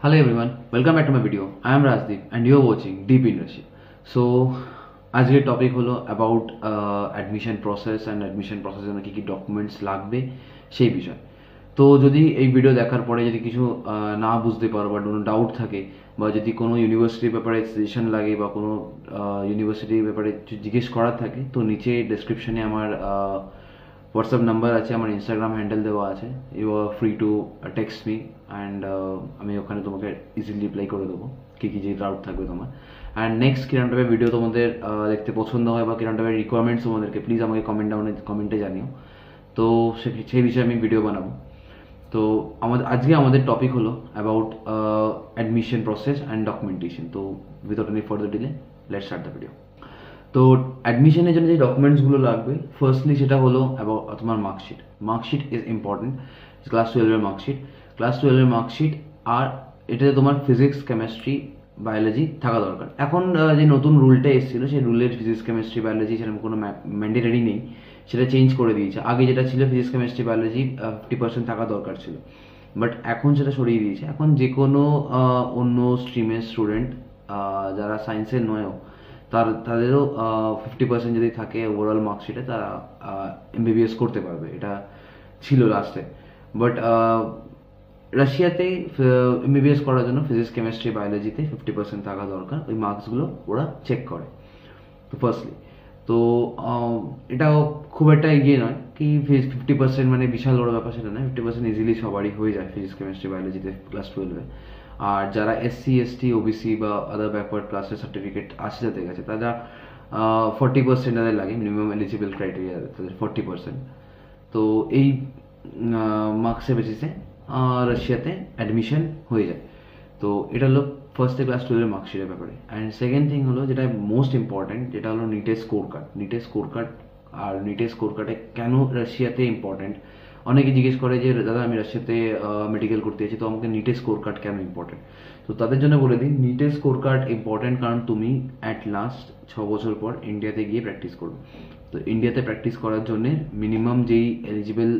Hello everyone, welcome back to my video. I am Rajdeep and you are watching Deep in So আজকের topic হলো about admission process and admission প্রসেসের জন্য কী কী documents লাগবে সেই বিষয় তো যদি এই ভিডিও দেখার পরে যদি কিছু uh, না বুঝতে পারো বা কোনো ডাউট থাকে বা যদি কোনো ইউনিভার্সিটির ব্যাপারে সাজেশন লাগে বা কোনো ইউনিভার্সিটির uh, ব্যাপারে জিজ্ঞেস করার থাকে তো নিচে ডেসক্রিপশানে আমার uh, হোয়াটসঅ্যাপ নাম্বার আছে আমার ইনস্টাগ্রাম হ্যান্ডেল দেওয়া আছে you are free to text me and আমি ওখানে তোমাকে ইজিলি রিপ্লাই করে দেবো কী কী যে ডাউট থাকবে তোমার অ্যান্ড নেক্সট কিরম টাইপের ভিডিও তোমাদের uh, দেখতে পছন্দ হয় বা কিরম টাইপের রিকোয়ারমেন্টস তোমাদেরকে প্লিজ আমাকে কমেন্ট ডাউনে কমেন্টে জানিও তো সেই বিষয়ে আমি ভিডিও বানাবো তো আমাদের আজকে আমাদের টপিক হলো about admission process and documentation তো without any further delay let start the video তো অ্যাডমিশনের জন্য যে ডকুমেন্টসগুলো লাগবে ফার্স্টলি সেটা হলো তোমার marksheet marksheet is important class টুয়েলভের মার্কশিট ক্লাস টুয়েলভের মার্কশিট আর এটাতে তোমার ফিজিক্স কেমিস্ট্রি বায়োলজি থাকা দরকার এখন যে নতুন রুলটা এসেছিল সেই রুলের ফিজিক্স কেমিস্ট্রি বায়োলজি সেরকম কোনো ম্যান্ডেটারি নেই সেটা চেঞ্জ করে দিয়েছে আগে যেটা ছিল physics chemistry biology fifty percent থাকা দরকার ছিল বাট এখন সেটা সরিয়ে দিয়েছে এখন যে কোনো অন্য স্ট্রিমের স্টুডেন্ট যারা সায়েন্সের নয়ও তার তাদেরও ফিফটি পার্সেন্ট যদি থাকে ওভারঅল মার্কশিটে তারা এমবিবিএস করতে পারবে এটা ছিল লাস্টে বাট রাশিয়াতে এমবিবিএস করার জন্য ফিজিক্স কেমিস্ট্রি বায়োলজিতে ফিফটি পার্সেন্ট থাকা দরকার ওই মার্কসগুলো ওরা চেক করে তো ফার্স্টলি তো এটাও খুব একটা এগিয়ে নয় কি ফিফটি পার্সেন্ট মানে বিশাল বড় ব্যাপার সেটা নয় ফিফটি পার্সেন্ট ইজিলি সবারই হয়ে যায় ফিজিক্স কেমিস্ট্রি বায়োলজিতে ক্লাস টুয়েলভে আর যারা এসসি এসটি ওবিসি বা আদার ব্যাকওয়ার্ড ক্লাসের সার্টিফিকেট আছে যাদের কাছে তারা ফর্টি পার্সেন্ট তাদের লাগে মিনিমাম এলিজিবল ক্রাইটেরিয়া তাদের ফর্টি পার্সেন্ট তো এই মার্কসের বেসিসে রাশিয়াতে অ্যাডমিশন হয়ে যায় তো এটা হলো ফার্স্টে ক্লাস টুয়েলভের মার্কশিটের ব্যাপারে অ্যান্ড সেকেন্ড থিং হলো যেটা মোস্ট ইম্পর্ট্যান্ট যেটা হলো নিটের স্কোর কার্ড নিটের স্কোর কার্ড আর নিটের স্কোর কার্ডে কেন রাশিয়াতে ইম্পর্ট্যান্ট অনেকে জিজ্ঞেস করে যে দাদা আমি রাশিয়াতে মেডিকেল করতে যাচ্ছি তো আমাকে নিটের স্কোর কার্ড কেন ইম্পর্টেন্ট তো তাদের জন্য বলে দিই নিটের স্কোর কার্ড ইম্পর্টেন্ট কারণ তুমি অ্যাট লাস্ট ছ বছর পর ইন্ডিয়াতে গিয়ে প্র্যাকটিস করবে তো ইন্ডিয়াতে প্র্যাকটিস করার জন্যে মিনিমাম যেই এলিজিবল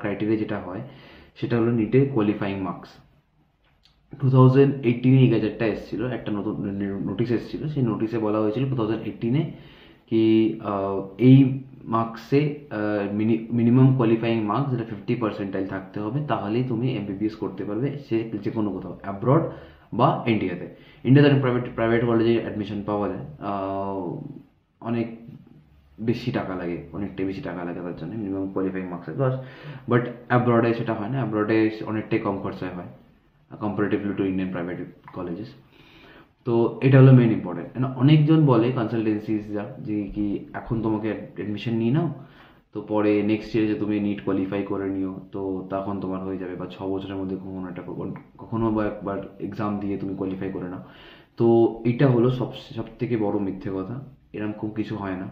ক্রাইটেরিয়া যেটা হয় সেটা হলো নিটের কোয়ালিফাইং মার্কস টু থাউজেন্ড এইটিনে এই গ্যাজেটটা এসেছিল একটা নতুন নোটিশ এসেছিলো সেই নোটিশে বলা হয়েছিল টু থাউজেন্ড এইটিনে কি এই মার্কসে সে মিনিমাম কোয়ালিফাইং মার্কস যেটা ফিফটি পার্সেন্টাইল থাকতে হবে তাহলেই তুমি এমবিবিএস করতে পারবে সে যে কোনো কোথাও অ্যাব্রড বা ইন্ডিয়াতে ইন্ডিয়াতে অনেক প্রাইভেট প্রাইভেট কলেজে অ্যাডমিশন পাওয়া যায় অনেক বেশি টাকা লাগে অনেকটাই বেশি টাকা লাগে তার জন্য মিনিমাম কোয়ালিফাইং মার্কসের প্লাস বাট অ্যাব্রডে সেটা হয় না অ্যাব্রডে অনেকটাই কম খরচায় হয় comparatively to Indian private colleges তো এটা হলো মেন ইম্পর্টেন্ট অনেকজন বলে যা যে কি এখন তোমাকে অ্যাডমিশন নিয়ে নাও তো পরে নেক্সট ইয়ারে যে তুমি নিট কোয়ালিফাই করে নিও তো তখন তোমার হয়ে যাবে বা ছ বছরের মধ্যে কখনো একটা কখনো বা একবার এক্সাম দিয়ে তুমি কোয়ালিফাই করে নাও তো এটা হলো সব সব থেকে বড় মিথ্যে কথা এরকম খুব কিছু হয় না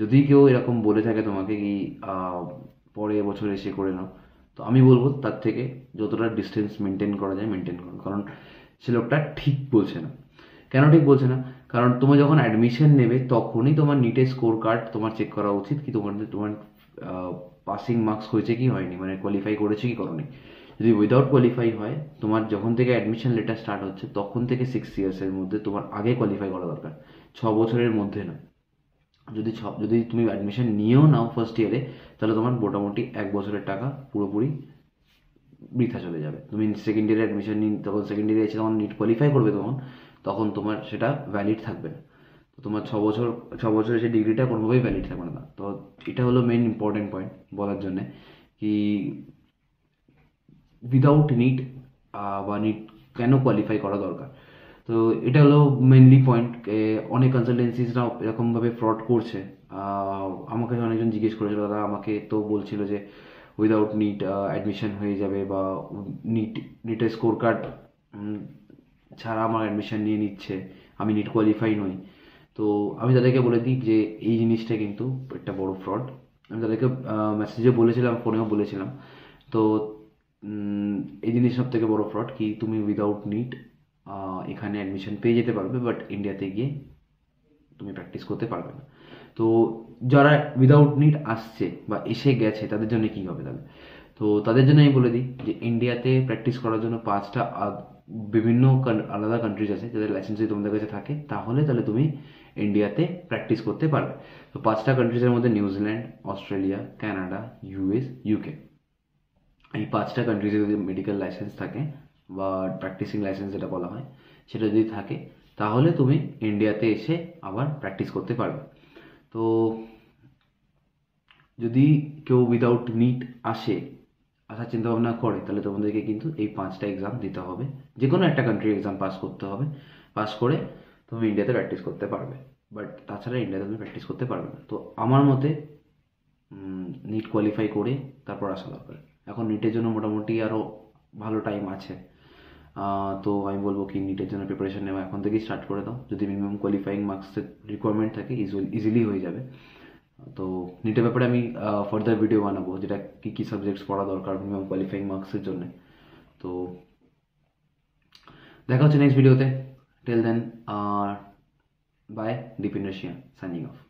যদি কেউ এরকম বলে থাকে তোমাকে কি পরে বছর এসে করে নাও তো আমি বলবো তার থেকে যতটা ডিস্টেন্স মেনটেন করা যায় মেনটেন করো কারণ সে লোকটা ঠিক বলছে না কেন ঠিক বলছে না কারণ তোমার যখন অ্যাডমিশন নেবে তখনই তোমার নিটের স্কোর কার্ড তোমার চেক করা উচিত কি তোমার তোমার পাসিং মার্কস হয়েছে কি হয়নি মানে কোয়ালিফাই করেছে কি করনি যদি উইদাউট কোয়ালিফাই হয় তোমার যখন থেকে অ্যাডমিশন লেটার স্টার্ট হচ্ছে তখন থেকে সিক্স ইয়ার্সের মধ্যে তোমার আগে কোয়ালিফাই করা দরকার ছ বছরের মধ্যে না যদি ছ যদি তুমি অ্যাডমিশন নিয়েও নাও ফার্স্ট ইয়ারে তাহলে তোমার মোটামুটি এক বছরের টাকা পুরোপুরি বৃথা চলে যাবে তুমি সেকেন্ড ইয়ারে অ্যাডমিশন নিন তখন সেকেন্ড ইয়ারে এসে তখন নিট কোয়ালিফাই করবে তখন তখন তোমার সেটা ভ্যালিড থাকবে না তো তোমার ছ বছর ছ বছরের সেই ডিগ্রিটা কোনোভাবেই ভ্যালিড থাকবে না তো এটা হলো মেন ইম্পর্টেন্ট পয়েন্ট বলার জন্যে কি উইদাউট নিট বা নিট কেন কোয়ালিফাই করা দরকার তো এটা হলো মেনলি পয়েন্ট অনেক কনসালটেন্সিসরা এরকমভাবে ফ্রড করছে আমাকে অনেকজন জিজ্ঞেস করেছিল দাদা আমাকে তো বলছিল যে উইদাউট নিট অ্যাডমিশন হয়ে যাবে বা নিট নিটের স্কোর কার্ড ছাড়া আমার অ্যাডমিশান নিয়ে নিচ্ছে আমি নিট কোয়ালিফাই নই তো আমি তাদেরকে বলে দিই যে এই জিনিসটা কিন্তু একটা বড় ফ্রড আমি তাদেরকে মেসেজে বলেছিলাম ফোনেও বলেছিলাম তো এই জিনিস সব থেকে বড়ো ফ্রড কি তুমি উইদাউট নিট এখানে অ্যাডমিশন পেয়ে যেতে পারবে বাট ইন্ডিয়াতে গিয়ে তুমি প্র্যাকটিস করতে পারবে না তো যারা উইদাউট নিট আসছে বা এসে গেছে তাদের জন্য কী হবে তাহলে তো তাদের জন্য আমি বলে দিই যে ইন্ডিয়াতে প্র্যাকটিস করার জন্য পাঁচটা বিভিন্ন আলাদা কান্ট্রিজ আছে যাদের লাইসেন্স যদি তোমাদের কাছে থাকে তাহলে তাহলে তুমি ইন্ডিয়াতে প্র্যাকটিস করতে পারবে তো পাঁচটা কান্ট্রিজের মধ্যে New Zealand Australia Canada US UK এই পাঁচটা কান্ট্রিজে যদি মেডিকেল লাইসেন্স থাকে বা প্র্যাকটিসিং লাইসেন্স যেটা বলা হয় সেটা যদি থাকে তাহলে তুমি ইন্ডিয়াতে এসে আবার প্র্যাকটিস করতে পারবে তো যদি কেউ উইদাউট নিট আসে আসার আচ্ছা, ভাবনা করে তাহলে তোমাদেরকে কিন্তু এই পাঁচটা এক্সাম দিতে হবে যে কোনো একটা কান্ট্রি এক্সাম পাস করতে হবে পাস করে তুমি ইন্ডিয়াতে প্র্যাকটিস করতে পারবে বাট তাছাড়া ইন্ডিয়াতে তুমি প্র্যাকটিস করতে পারবে না তো আমার মতে নিট কোয়ালিফাই করে তারপর আসা দরকার এখন নিটের জন্য মোটামুটি আরও ভালো টাইম আছে তো আমি বলবো কি নিটের জন্য প্রিপারেশন নেওয়া এখন থেকেই স্টার্ট করে দাও যদি মিনিমাম কোয়ালিফাইং মার্কসের রিকোয়ারমেন্ট থাকে ইজিলি হয়ে যাবে তো নিটের ব্যাপারে আমি ফার্দার ভিডিও বানাবো যেটা কী কী সাবজেক্টস পড়া দরকার মিনিমাম কোয়ালিফাইং মার্কসের জন্য তো দেখা হচ্ছে নেক্সট ভিডিওতে টেল দেন আর bye Dipendra Sia signing of